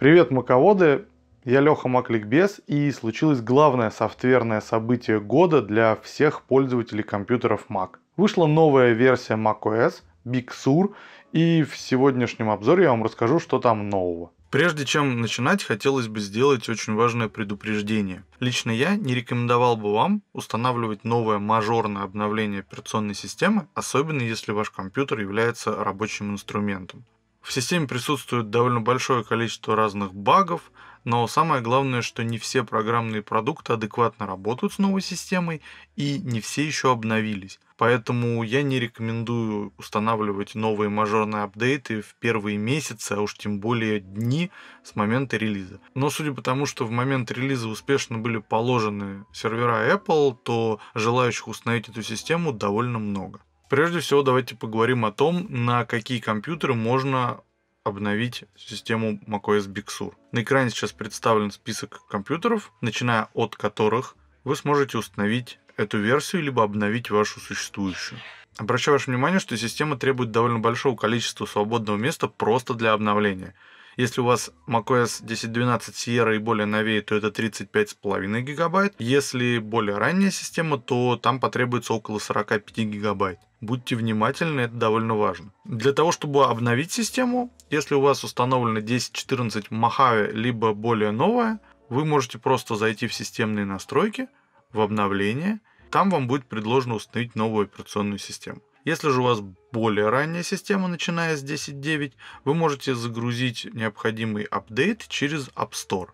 Привет, маководы! Я Леха Макликбес, и случилось главное софтверное событие года для всех пользователей компьютеров Mac. Вышла новая версия macOS, Big Sur, и в сегодняшнем обзоре я вам расскажу, что там нового. Прежде чем начинать, хотелось бы сделать очень важное предупреждение. Лично я не рекомендовал бы вам устанавливать новое мажорное обновление операционной системы, особенно если ваш компьютер является рабочим инструментом. В системе присутствует довольно большое количество разных багов, но самое главное, что не все программные продукты адекватно работают с новой системой и не все еще обновились. Поэтому я не рекомендую устанавливать новые мажорные апдейты в первые месяцы, а уж тем более дни с момента релиза. Но судя по тому, что в момент релиза успешно были положены сервера Apple, то желающих установить эту систему довольно много. Прежде всего, давайте поговорим о том, на какие компьютеры можно обновить систему macOS Big Sur. На экране сейчас представлен список компьютеров, начиная от которых вы сможете установить эту версию, либо обновить вашу существующую. Обращаю ваше внимание, что система требует довольно большого количества свободного места просто для обновления – если у вас macOS 10.12 Sierra и более новее, то это 35,5 гигабайт. Если более ранняя система, то там потребуется около 45 гигабайт. Будьте внимательны, это довольно важно. Для того, чтобы обновить систему, если у вас установлено 10.14 Mojave, либо более новая, вы можете просто зайти в системные настройки, в обновление, там вам будет предложено установить новую операционную систему. Если же у вас более ранняя система, начиная с 10.9, вы можете загрузить необходимый апдейт через App Store.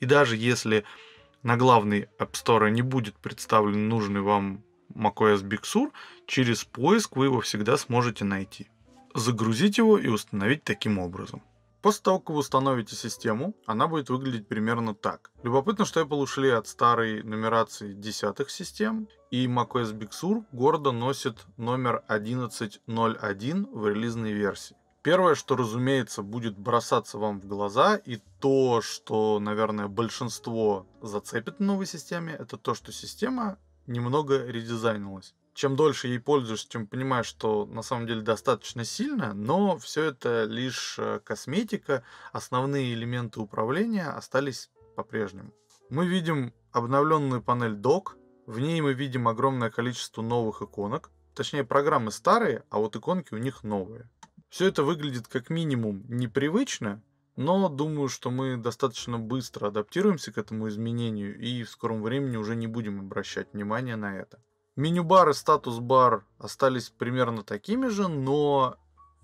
И даже если на главной App Store не будет представлен нужный вам macOS Big Sur, через поиск вы его всегда сможете найти. Загрузить его и установить таким образом. После того, как вы установите систему, она будет выглядеть примерно так. Любопытно, что Apple ушли от старой нумерации десятых систем, и macOS Big Sur гордо носит номер 1101 в релизной версии. Первое, что, разумеется, будет бросаться вам в глаза, и то, что, наверное, большинство зацепит в новой системе, это то, что система немного редизайнилась чем дольше ей пользуешься, тем понимаешь, что на самом деле достаточно сильно, но все это лишь э, косметика, основные элементы управления остались по-прежнему. Мы видим обновленную панель док, в ней мы видим огромное количество новых иконок, точнее программы старые, а вот иконки у них новые. Все это выглядит как минимум непривычно, но думаю, что мы достаточно быстро адаптируемся к этому изменению и в скором времени уже не будем обращать внимания на это. Меню-бар и статус-бар остались примерно такими же, но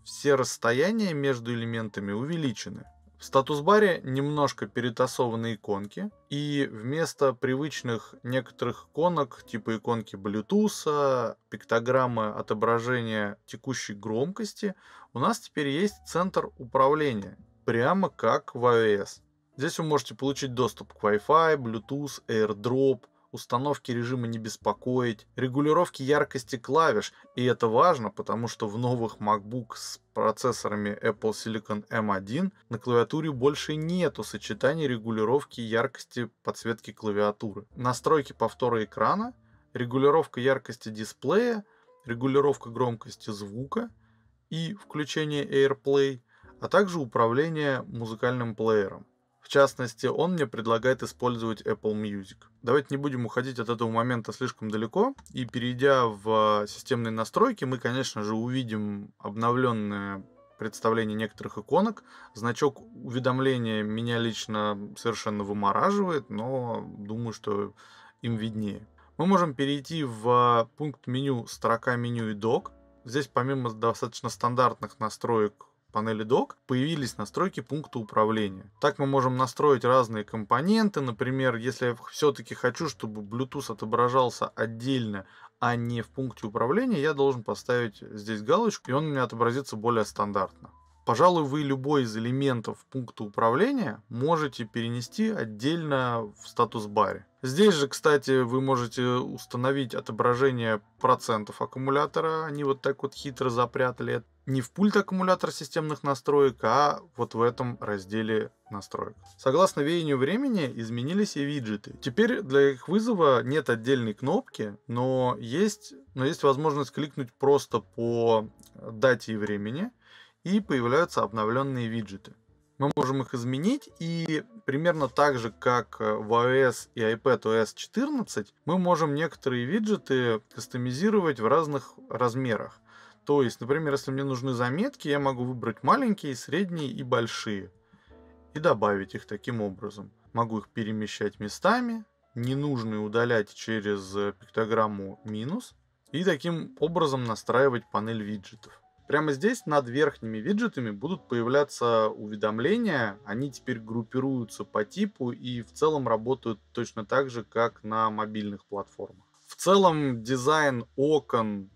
все расстояния между элементами увеличены. В статус-баре немножко перетасованы иконки, и вместо привычных некоторых иконок, типа иконки Bluetooth, пиктограммы отображения текущей громкости, у нас теперь есть центр управления, прямо как в iOS. Здесь вы можете получить доступ к Wi-Fi, Bluetooth, AirDrop, установки режима не беспокоить, регулировки яркости клавиш. И это важно, потому что в новых MacBook с процессорами Apple Silicon M1 на клавиатуре больше нету сочетания регулировки яркости подсветки клавиатуры. Настройки повтора экрана, регулировка яркости дисплея, регулировка громкости звука и включение AirPlay, а также управление музыкальным плеером. В частности, он мне предлагает использовать Apple Music. Давайте не будем уходить от этого момента слишком далеко. И перейдя в а, системные настройки, мы, конечно же, увидим обновленное представление некоторых иконок. Значок уведомления меня лично совершенно вымораживает, но думаю, что им виднее. Мы можем перейти в а, пункт меню «Строка меню и док». Здесь помимо достаточно стандартных настроек панели док появились настройки пункта управления. Так мы можем настроить разные компоненты. Например, если я все-таки хочу, чтобы Bluetooth отображался отдельно, а не в пункте управления, я должен поставить здесь галочку, и он у меня отобразится более стандартно. Пожалуй, вы любой из элементов пункта управления можете перенести отдельно в статус-баре. Здесь же, кстати, вы можете установить отображение процентов аккумулятора. Они вот так вот хитро запрятали. Не в пульт аккумулятора системных настроек, а вот в этом разделе настроек. Согласно веянию времени изменились и виджеты. Теперь для их вызова нет отдельной кнопки, но есть, но есть возможность кликнуть просто по дате и времени – и появляются обновленные виджеты. Мы можем их изменить, и примерно так же, как э, в iOS и iPadOS 14, мы можем некоторые виджеты кастомизировать в разных размерах. То есть, например, если мне нужны заметки, я могу выбрать маленькие, средние и большие и добавить их таким образом. Могу их перемещать местами, ненужные удалять через э, пиктограмму минус и таким образом настраивать панель виджетов. Прямо здесь над верхними виджетами будут появляться уведомления. Они теперь группируются по типу и в целом работают точно так же, как на мобильных платформах. В целом дизайн окон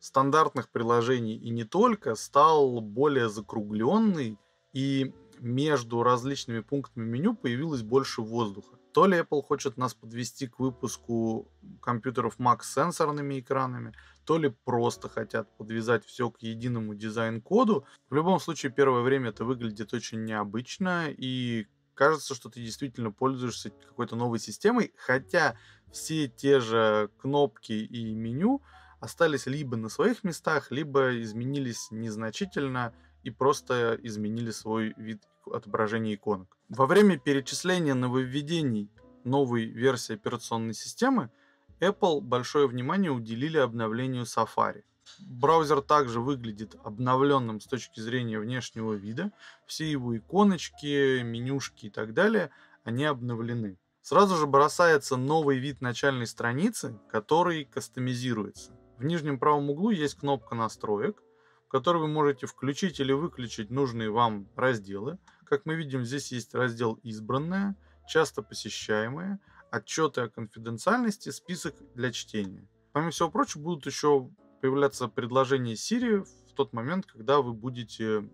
стандартных приложений и не только стал более закругленный и между различными пунктами меню появилось больше воздуха. То ли Apple хочет нас подвести к выпуску компьютеров Mac с сенсорными экранами, то ли просто хотят подвязать все к единому дизайн-коду. В любом случае, первое время это выглядит очень необычно, и кажется, что ты действительно пользуешься какой-то новой системой, хотя все те же кнопки и меню остались либо на своих местах, либо изменились незначительно и просто изменили свой вид отображения иконок. Во время перечисления нововведений новой версии операционной системы Apple большое внимание уделили обновлению Safari. Браузер также выглядит обновленным с точки зрения внешнего вида. Все его иконочки, менюшки и так далее, они обновлены. Сразу же бросается новый вид начальной страницы, который кастомизируется. В нижнем правом углу есть кнопка настроек, в которой вы можете включить или выключить нужные вам разделы – как мы видим, здесь есть раздел «Избранное», «Часто посещаемые», «Отчеты о конфиденциальности», «Список для чтения». Помимо всего прочего, будут еще появляться предложения Siri в тот момент, когда вы будете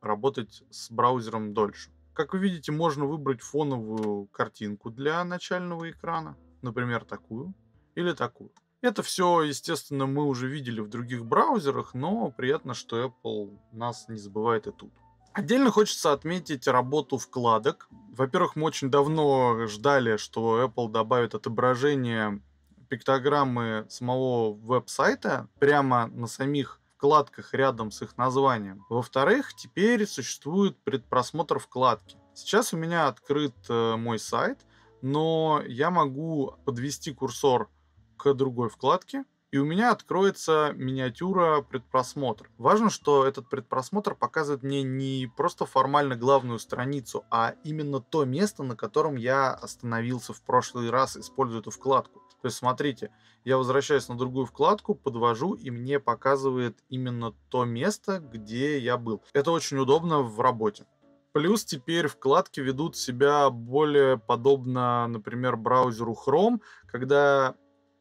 работать с браузером дольше. Как вы видите, можно выбрать фоновую картинку для начального экрана, например, такую или такую. Это все, естественно, мы уже видели в других браузерах, но приятно, что Apple нас не забывает и тут. Отдельно хочется отметить работу вкладок. Во-первых, мы очень давно ждали, что Apple добавит отображение пиктограммы самого веб-сайта прямо на самих вкладках рядом с их названием. Во-вторых, теперь существует предпросмотр вкладки. Сейчас у меня открыт э, мой сайт, но я могу подвести курсор к другой вкладке, и у меня откроется миниатюра предпросмотр. Важно, что этот предпросмотр показывает мне не просто формально главную страницу, а именно то место, на котором я остановился в прошлый раз, используя эту вкладку. То есть, смотрите, я возвращаюсь на другую вкладку, подвожу, и мне показывает именно то место, где я был. Это очень удобно в работе. Плюс теперь вкладки ведут себя более подобно, например, браузеру Chrome, когда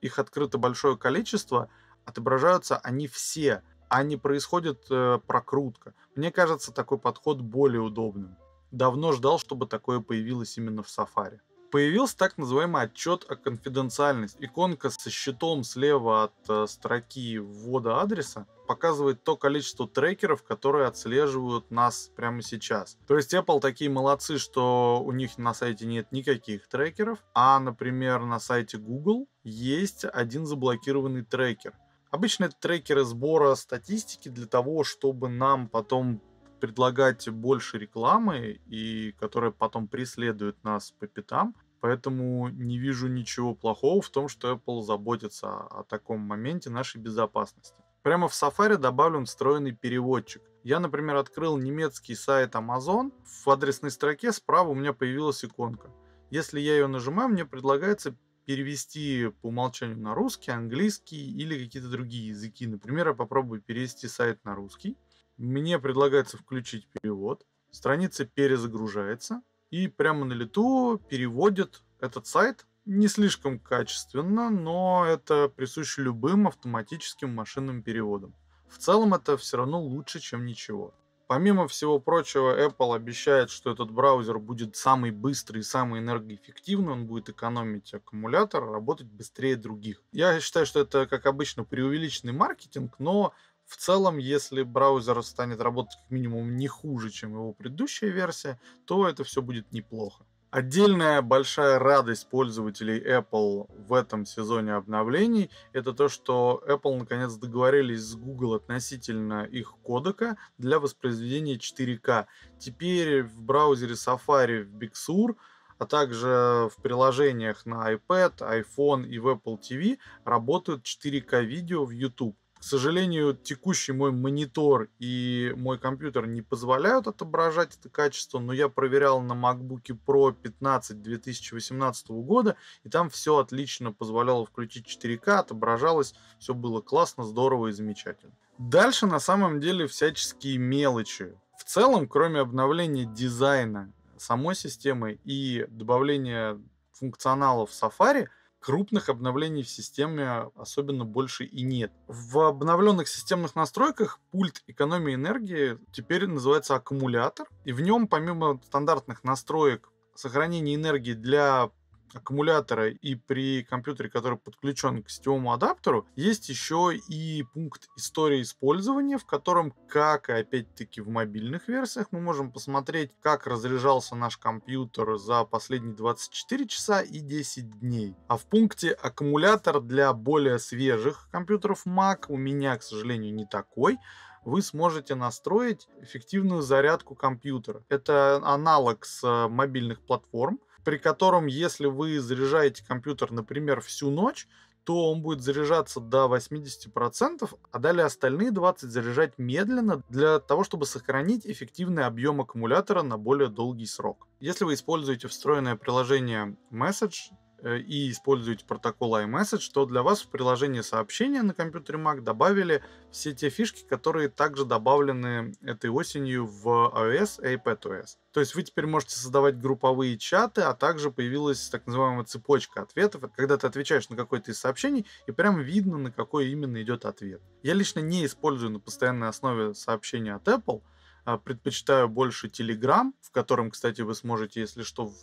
их открыто большое количество, отображаются они все, а не происходит э, прокрутка. Мне кажется, такой подход более удобным. Давно ждал, чтобы такое появилось именно в Safari появился так называемый отчет о конфиденциальности. Иконка со щитом слева от э, строки ввода адреса показывает то количество трекеров, которые отслеживают нас прямо сейчас. То есть Apple такие молодцы, что у них на сайте нет никаких трекеров, а, например, на сайте Google есть один заблокированный трекер. Обычно это трекеры сбора статистики для того, чтобы нам потом предлагать больше рекламы, и которая потом преследует нас по пятам, Поэтому не вижу ничего плохого в том, что Apple заботится о таком моменте нашей безопасности. Прямо в Safari добавлен встроенный переводчик. Я, например, открыл немецкий сайт Amazon. В адресной строке справа у меня появилась иконка. Если я ее нажимаю, мне предлагается перевести по умолчанию на русский, английский или какие-то другие языки. Например, я попробую перевести сайт на русский. Мне предлагается включить перевод. Страница перезагружается и прямо на лету переводит этот сайт не слишком качественно, но это присуще любым автоматическим машинным переводам. В целом это все равно лучше, чем ничего. Помимо всего прочего, Apple обещает, что этот браузер будет самый быстрый и самый энергоэффективный, он будет экономить аккумулятор, работать быстрее других. Я считаю, что это, как обычно, преувеличенный маркетинг, но в целом, если браузер станет работать как минимум не хуже, чем его предыдущая версия, то это все будет неплохо. Отдельная большая радость пользователей Apple в этом сезоне обновлений – это то, что Apple наконец договорились с Google относительно их кодека для воспроизведения 4К. Теперь в браузере Safari в Big Sur а также в приложениях на iPad, iPhone и в Apple TV работают 4К видео в YouTube. К сожалению, текущий мой монитор и мой компьютер не позволяют отображать это качество, но я проверял на MacBook Pro 15 2018 года, и там все отлично позволяло включить 4К, отображалось, все было классно, здорово и замечательно. Дальше на самом деле всяческие мелочи. В целом, кроме обновления дизайна самой системы и добавления функционалов Safari – крупных обновлений в системе особенно больше и нет. В обновленных системных настройках пульт экономии энергии теперь называется аккумулятор, и в нем помимо стандартных настроек сохранения энергии для аккумулятора и при компьютере, который подключен к сетевому адаптеру, есть еще и пункт истории использования, в котором, как и опять-таки в мобильных версиях, мы можем посмотреть, как разряжался наш компьютер за последние 24 часа и 10 дней. А в пункте аккумулятор для более свежих компьютеров Mac у меня, к сожалению, не такой вы сможете настроить эффективную зарядку компьютера. Это аналог с мобильных платформ, при котором, если вы заряжаете компьютер, например, всю ночь, то он будет заряжаться до 80%, а далее остальные 20% заряжать медленно для того, чтобы сохранить эффективный объем аккумулятора на более долгий срок. Если вы используете встроенное приложение Message, Э, и используете протокол iMessage, что для вас в приложении сообщения на компьютере Mac добавили все те фишки, которые также добавлены этой осенью в iOS и iPadOS. То есть вы теперь можете создавать групповые чаты, а также появилась так называемая цепочка ответов, когда ты отвечаешь на какое-то из сообщений, и прям видно, на какой именно идет ответ. Я лично не использую на постоянной основе сообщения от Apple, а предпочитаю больше Telegram, в котором, кстати, вы сможете, если что,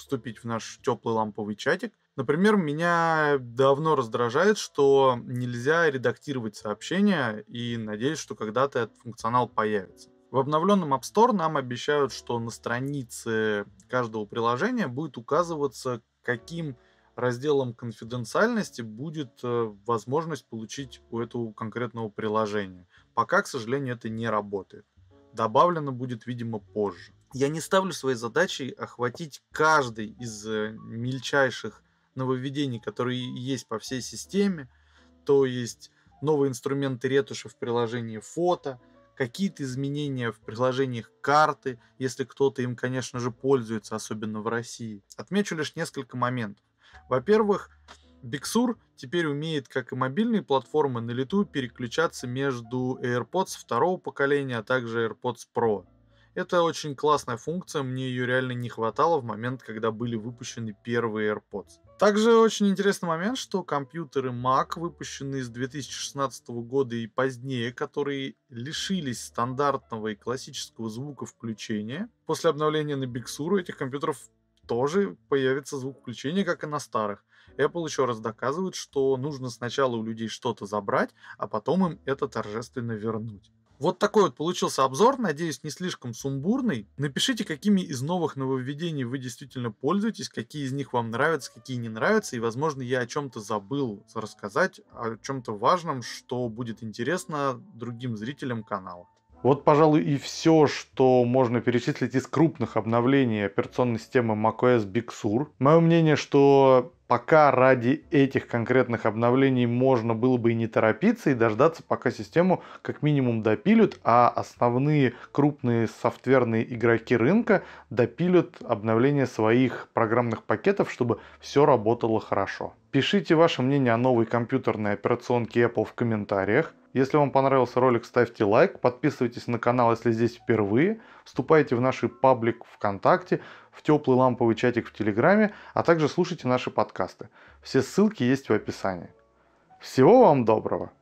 вступить в наш теплый ламповый чатик. Например, меня давно раздражает, что нельзя редактировать сообщения и надеюсь, что когда-то этот функционал появится. В обновленном App Store нам обещают, что на странице каждого приложения будет указываться, каким разделом конфиденциальности будет э, возможность получить у этого конкретного приложения. Пока, к сожалению, это не работает. Добавлено будет, видимо, позже я не ставлю своей задачей охватить каждый из э, мельчайших нововведений, которые есть по всей системе, то есть новые инструменты ретуши в приложении фото, какие-то изменения в приложениях карты, если кто-то им, конечно же, пользуется, особенно в России. Отмечу лишь несколько моментов. Во-первых, Биксур теперь умеет, как и мобильные платформы, на лету переключаться между AirPods второго поколения, а также AirPods Pro. Это очень классная функция, мне ее реально не хватало в момент, когда были выпущены первые AirPods. Также очень интересный момент, что компьютеры Mac, выпущенные с 2016 года и позднее, которые лишились стандартного и классического звука включения, после обновления на Big Sur у этих компьютеров тоже появится звук включения, как и на старых. Apple еще раз доказывает, что нужно сначала у людей что-то забрать, а потом им это торжественно вернуть. Вот такой вот получился обзор, надеюсь, не слишком сумбурный. Напишите, какими из новых нововведений вы действительно пользуетесь, какие из них вам нравятся, какие не нравятся, и, возможно, я о чем-то забыл рассказать, о чем-то важном, что будет интересно другим зрителям канала. Вот, пожалуй, и все, что можно перечислить из крупных обновлений операционной системы macOS Big Sur. Мое мнение, что пока ради этих конкретных обновлений можно было бы и не торопиться и дождаться, пока систему как минимум допилят, а основные крупные софтверные игроки рынка допилят обновление своих программных пакетов, чтобы все работало хорошо. Пишите ваше мнение о новой компьютерной операционке Apple в комментариях. Если вам понравился ролик, ставьте лайк, подписывайтесь на канал, если здесь впервые, вступайте в наши паблик ВКонтакте, в теплый ламповый чатик в Телеграме, а также слушайте наши подкасты. Все ссылки есть в описании. Всего вам доброго!